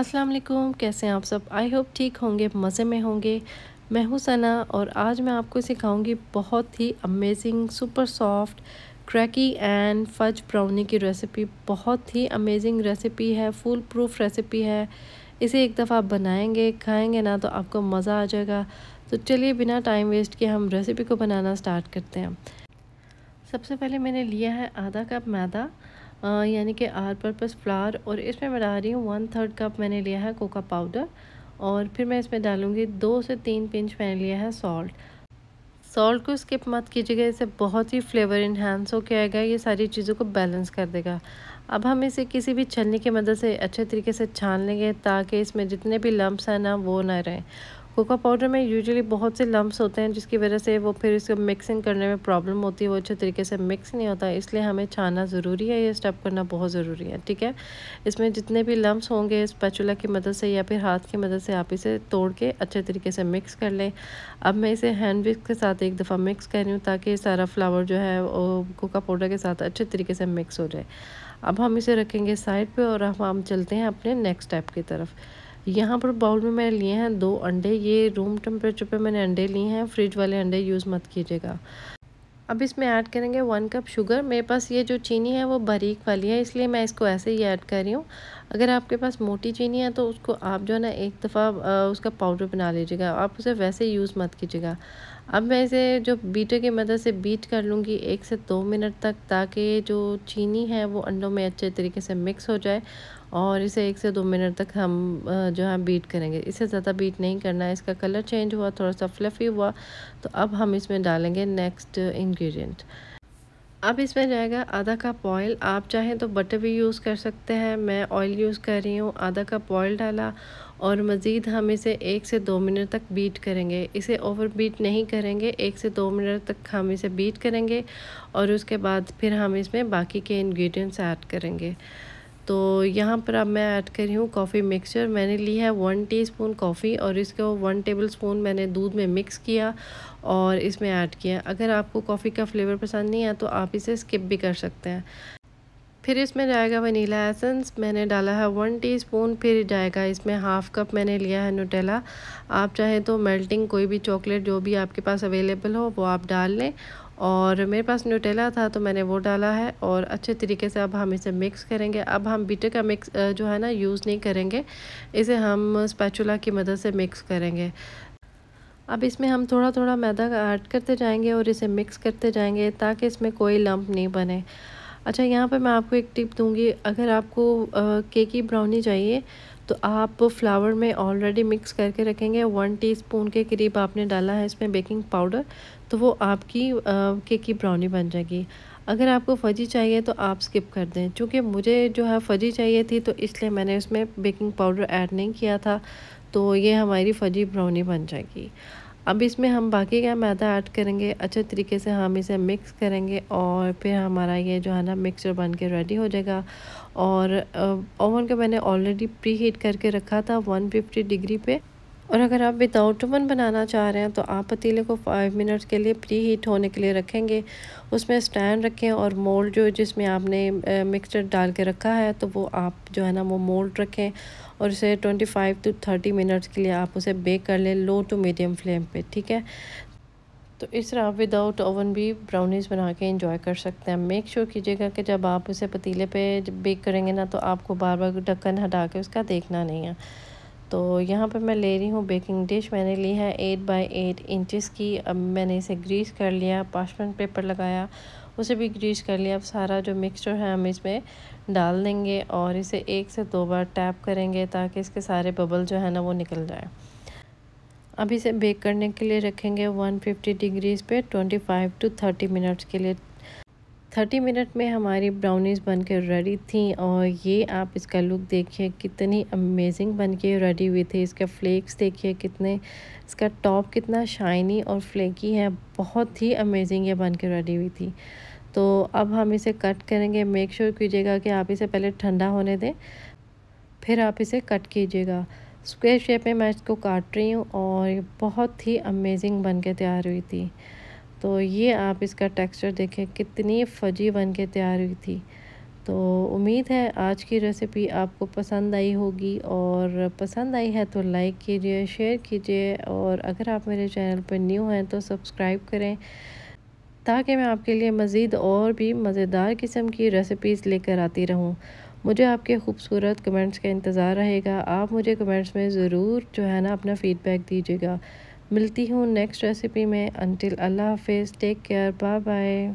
अस्सलाम वालेकुम कैसे हैं आप सब आई होप ठीक होंगे मज़े में होंगे मैं हूं सना और आज मैं आपको सिखाऊंगी बहुत ही amazing super soft crackly and fudge brownie की रेसिपी बहुत ही अमेजिंग रेसिपी है फुल प्रूफ रेसिपी है इसे एक दफ़ा आप बनाएंगे खाएंगे ना तो आपको मज़ा आ जाएगा तो चलिए बिना टाइम वेस्ट किए हम रेसिपी को बनाना स्टार्ट करते हैं सबसे पहले मैंने लिया है आधा कप मैदा यानी कि आर पर्पज़ फ्लावर और इसमें मैं डाल रही हूँ वन थर्ड कप मैंने लिया है कोका पाउडर और फिर मैं इसमें डालूँगी दो से तीन पिंच मैंने लिया है सॉल्ट सॉल्ट को स्किप मत कीजिएगा इसे बहुत ही फ्लेवर इन्हेंस के आएगा ये सारी चीज़ों को बैलेंस कर देगा अब हम इसे किसी भी छलनी की मदद से अच्छे तरीके से छान लेंगे ताकि इसमें जितने भी लम्ब्स हैं ना वो ना रहें कोका पाउडर में यूजुअली बहुत से लम्ब्स होते हैं जिसकी वजह से वो फिर इसको मिक्सिंग करने में प्रॉब्लम होती है वो अच्छे तरीके से मिक्स नहीं होता इसलिए हमें छाना ज़रूरी है ये स्टेप करना बहुत ज़रूरी है ठीक है इसमें जितने भी लम्ब्स होंगे इस पैचुला की मदद से या फिर हाथ की मदद से आप इसे तोड़ के अच्छे तरीके से मिक्स कर लें अब मैं इसे हैंड विक्स के साथ एक दफ़ा मिक्स कर रही हूँ ताकि सारा फ्लावर जो है वो कोका पाउडर के साथ अच्छे तरीके से मिक्स हो जाए अब हम इसे रखेंगे साइड पर और हम चलते हैं अपने नेक्स्ट स्टेप की तरफ यहाँ पर बाउल में मैंने लिए हैं दो अंडे ये रूम टेम्परेचर पे मैंने अंडे लिए हैं फ्रिज वाले अंडे यूज़ मत कीजिएगा अब इसमें ऐड करेंगे वन कप शुगर मेरे पास ये जो चीनी है वो बारीक वाली है इसलिए मैं इसको ऐसे ही ऐड कर रही हूँ अगर आपके पास मोटी चीनी है तो उसको आप जो है ना एक दफ़ा उसका पाउडर बना लीजिएगा आप उसे वैसे यूज़ मत कीजिएगा अब मैं इसे जो बीटे की मदद से बीट कर लूँगी एक से दो मिनट तक ताकि जो चीनी है वो अंडों में अच्छे तरीके से मिक्स हो जाए और इसे एक से दो मिनट तक हम जो है बीट करेंगे इसे ज़्यादा बीट नहीं करना है इसका कलर चेंज हुआ थोड़ा सा फ्लफ़ी हुआ तो अब हम इसमें डालेंगे नेक्स्ट इन्ग्रीडियंट अब इसमें जाएगा आधा कप ऑयल आप चाहें तो बटर भी यूज़ कर सकते हैं मैं ऑयल यूज़ कर रही हूँ आधा कप ऑयल डाला और मज़ीद हम इसे एक से दो मिनट तक बीट करेंगे इसे ओवर बीट नहीं करेंगे एक से दो मिनट तक हम इसे बीट करेंगे और उसके बाद फिर हम इसमें बाकी के इन्ग्रीडियंट्स ऐड करेंगे तो यहाँ पर अब मैं ऐड कर रही हूँ कॉफ़ी मिक्सचर मैंने ली है वन टीस्पून कॉफ़ी और इसको वन टेबल स्पून मैंने दूध में मिक्स किया और इसमें ऐड किया अगर आपको कॉफ़ी का फ्लेवर पसंद नहीं है तो आप इसे स्किप भी कर सकते हैं फिर इसमें जाएगा वनीला एसेंस मैंने डाला है वन टीस्पून फिर जाएगा इसमें हाफ़ कप मैंने लिया है नोटेला आप चाहें तो मेल्टिंग कोई भी चॉकलेट जो भी आपके पास अवेलेबल हो वो आप डाल लें और मेरे पास न्यूटेला था तो मैंने वो डाला है और अच्छे तरीके से अब हम इसे मिक्स करेंगे अब हम बीटर का मिक्स जो है ना यूज़ नहीं करेंगे इसे हम स्पैचुला की मदद से मिक्स करेंगे अब इसमें हम थोड़ा थोड़ा मैदा ऐड करते जाएंगे और इसे मिक्स करते जाएंगे ताकि इसमें कोई लंप नहीं बने अच्छा यहाँ पर मैं आपको एक टिप दूँगी अगर आपको केक की ब्राउनी चाहिए तो आप फ्लावर में ऑलरेडी मिक्स करके रखेंगे वन टीस्पून के करीब आपने डाला है इसमें बेकिंग पाउडर तो वो आपकी केक की ब्राउनी बन जाएगी अगर आपको फजी चाहिए तो आप स्किप कर दें क्योंकि मुझे जो है फजी चाहिए थी तो इसलिए मैंने इसमें बेकिंग पाउडर ऐड नहीं किया था तो ये हमारी फजी ब्राउनी बन जाएगी अब इसमें हम बाकी का मैदा ऐड करेंगे अच्छे तरीके से हम इसे मिक्स करेंगे और फिर हमारा ये जो है ना मिक्सचर बन के रेडी हो जाएगा और ओवन को मैंने ऑलरेडी प्री हीट करके रखा था 150 डिग्री पे और अगर आप विदाउट ओवन बनाना चाह रहे हैं तो आप पतीले को फाइव मिनट के लिए प्री हीट होने के लिए रखेंगे उसमें स्टैंड रखें और मोल्ड जो जिसमें आपने मिक्सचर डाल के रखा है तो वो आप जो है ना वो मोल्ड रखें और इसे फाइव टू थर्टी मिनट्स के लिए आप उसे बेक कर लें लो टू मीडियम फ्लेम पर ठीक है तो इस तरह आप विदाउट ओवन भी ब्राउनीज़ बना के इंजॉय कर सकते हैं मेक श्योर कीजिएगा कि जब आप उसे पतीले पे बेक करेंगे ना तो आपको बार बार ढक्कन हटा के उसका देखना नहीं है तो यहाँ पर मैं ले रही हूँ बेकिंग डिश मैंने ली है एट बाई एट इंचज़ की अब मैंने इसे ग्रीस कर लिया पार्चमेंट पेपर लगाया उसे भी ग्रीस कर लिया अब सारा जो मिक्सचर है हम इसमें डाल देंगे और इसे एक से दो बार टैप करेंगे ताकि इसके सारे बबल जो है ना वो निकल जाए अब इसे बेक करने के लिए रखेंगे 150 डिग्रीज पे फाइव टू 30 मिनट्स के लिए थर्टी मिनट में हमारी ब्राउनीज़ के रेडी थी और ये आप इसका लुक देखिए कितनी अमेजिंग बन के रेडी हुई थी इसके फ्लेक्स देखिए कितने इसका टॉप कितना शाइनी और फ्लेकी है बहुत ही अमेजिंग ये बन के रेडी हुई थी तो अब हम इसे कट करेंगे मेक श्योर sure कीजिएगा कि आप इसे पहले ठंडा होने दें फिर आप इसे कट कीजिएगा स्क्वेयर शेप में मैं इसको काट रही हूँ और बहुत ही अमेजिंग बन के तैयार हुई थी तो ये आप इसका टेक्सचर देखें कितनी फजी बन के तैयार हुई थी तो उम्मीद है आज की रेसिपी आपको पसंद आई होगी और पसंद आई है तो लाइक कीजिए शेयर कीजिए और अगर आप मेरे चैनल पर न्यू हैं तो सब्सक्राइब करें ताकि मैं आपके लिए मज़ीद और भी मज़ेदार किस्म की रेसिपीज़ लेकर आती रहूं मुझे आपके खूबसूरत कमेंट्स का इंतज़ार रहेगा आप मुझे कमेंट्स में ज़रूर जो है ना अपना फ़ीडबैक दीजिएगा मिलती हूँ नेक्स्ट रेसिपी में अनटिल अल्लाह हाफिज़ टेक केयर बाय बाय